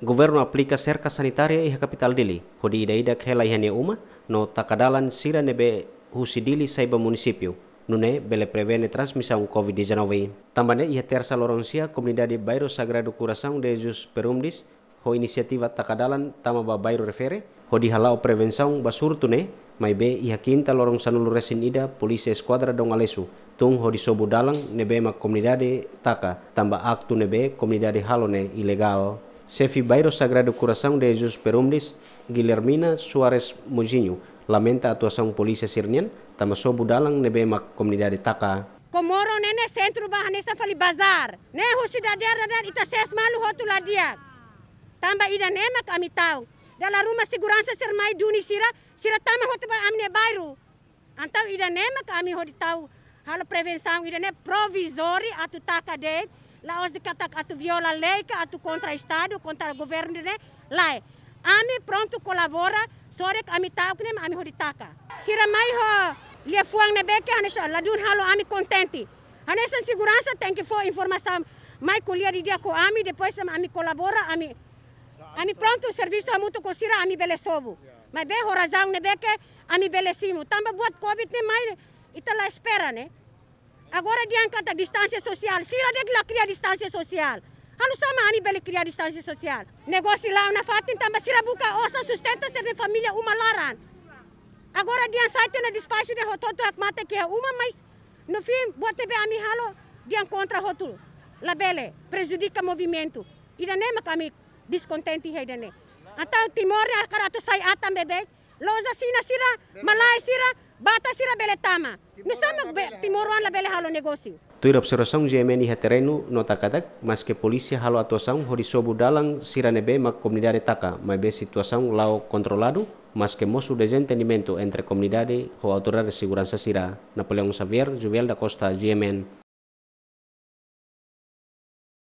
Governo aplica cerca sanitária e Kapital capital dele, onde ida ida que ela uma, no takadalan sira nebe dili saiba município, nune bele prevene transmissão COVID-19. Também ia terça loronsia comunidade Bairro Sagrado Coração de Jesus Perumdis, ho iniciativa takadalan tamaba Bairro refere, ho dihalau prevenção basurtune, mai be ia kinta lorong sanulu resin ida polisi esquadra dong alesu, tung ho sobu dalang nebe ma comunidade taka, tamba aktu nebe comunidade halone ilegal. Bairo Sagrado Coração de Jesus Perumnis Guilhermina Suarez Mujinho, lamenta a atuação polícia sirnian, dalang budalang nebema comunidade taka. Komoro nene centro bahanesa fali bazar, ne husidadera dar ita ses malu hotuladia. Tamba ida nema kami tahu. Dalam rumah seguransa sermai duni sira, sira tama hotba amne Antau ida nema kami hodi tahu. Halo prevenção ida ne provisori atu taka de lá lawas de katak atu viola lei ka atu contra estado contra o governo né lai ami pronto colabora só que a mim sore ami tauk nem ami horitaka sira mai ho lia fuang ne beke hanes ladun halo ami contente A nessa segurança tem que for informação mai colher dia com ami depois ami colabora ami ami pronto serviço a muito com sira ami belesovo mas bem horazão ne beke ami belesimo tamba boa covid ne mai itala espera né Agora adianta a distância social. Sira de lá cria distância social. Ano samani bele cria distância social. Negócio lá na mas também sira buca ossa sustenta ser de família uma laran. Agora adianta sai na despacho de rototo é mata que é uma, mas no fim bote be ami halo dian contra rotulo. La bele prejudica movimento. Ida nema kami descontente hei dene. então timor ya karato sai atam bebe. Loza sina sira, malai sira, Bata sira bele tama. be timoruan la bele halo negosio. Tuir observação Jemeni haterenu nota kadak mas que halo hori sobu dalang sira nebe mak komunidade taka, mai be situasaun lao kontroladu mas mosu mosu desentendimento entre komunidade ho autoridade de segurança sira. napoleon Xavier, juvel da Costa, Jemen.